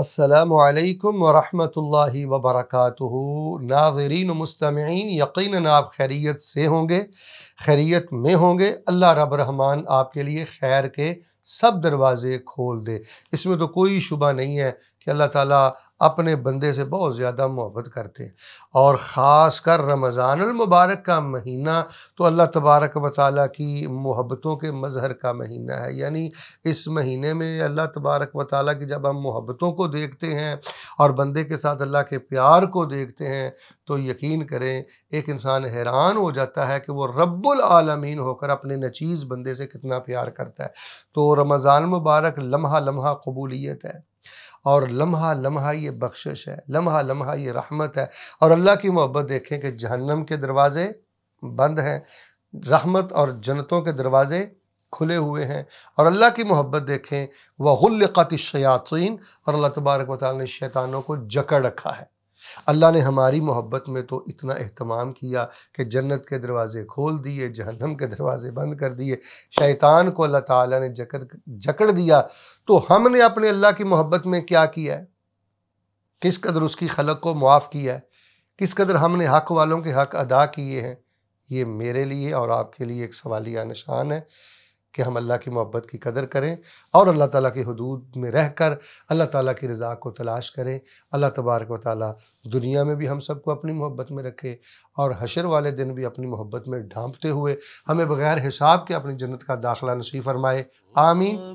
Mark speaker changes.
Speaker 1: السلام علیکم ورحمۃ اللہ وبرکاتہ ناظرین و مستمعین یقیناً آپ خیریت سے ہوں گے خیریت میں ہوں گے اللہ رب رحمان آپ کے لیے خیر کے سب دروازے کھول دے اس میں تو کوئی شبہ نہیں ہے کہ اللہ تعالیٰ اپنے بندے سے بہت زیادہ محبت کرتے ہیں اور خاص کر رمضان المبارک کا مہینہ تو اللہ تبارک و تعالیٰ کی محبتوں کے مظہر کا مہینہ ہے یعنی اس مہینے میں اللہ تبارک و تعالیٰ کی جب ہم محبتوں کو دیکھتے ہیں اور بندے کے ساتھ اللہ کے پیار کو دیکھتے ہیں تو یقین کریں ایک انسان حیران ہو جاتا ہے کہ وہ رب العالمین ہو کر اپنے نچیز بندے سے کتنا پیار کرتا ہے تو رمضان مبارک لمحہ لمحہ قبولیت ہے اور لمحہ لمحہ یہ بخشش ہے لمحہ لمحہ یہ رحمت ہے اور اللہ کی محبت دیکھیں کہ جہنم کے دروازے بند ہیں رحمت اور جنتوں کے دروازے کھلے ہوئے ہیں اور اللہ کی محبت دیکھیں وہ غلقات شیاطین اور اللہ تبارک و تعالیٰ نے شیطانوں کو جکڑ رکھا ہے اللہ نے ہماری محبت میں تو اتنا اہتمام کیا کہ جنت کے دروازے کھول دیئے جہنم کے دروازے بند کر دیے شیطان کو اللہ تعالیٰ نے جکڑ جکڑ دیا تو ہم نے اپنے اللہ کی محبت میں کیا کیا ہے کس قدر اس کی خلق کو معاف کیا ہے کس قدر ہم نے حق والوں کے حق ادا کیے ہیں یہ میرے لیے اور آپ کے لیے ایک سوالیہ نشان ہے کہ ہم اللہ کی محبت کی قدر کریں اور اللہ تعالیٰ کی حدود میں رہ کر اللہ تعالیٰ کی رضا کو تلاش کریں اللہ تبارک و تعالیٰ دنیا میں بھی ہم سب کو اپنی محبت میں رکھے اور حشر والے دن بھی اپنی محبت میں ڈھانپتے ہوئے ہمیں بغیر حساب کے اپنی جنت کا داخلہ نصیب فرمائے آمین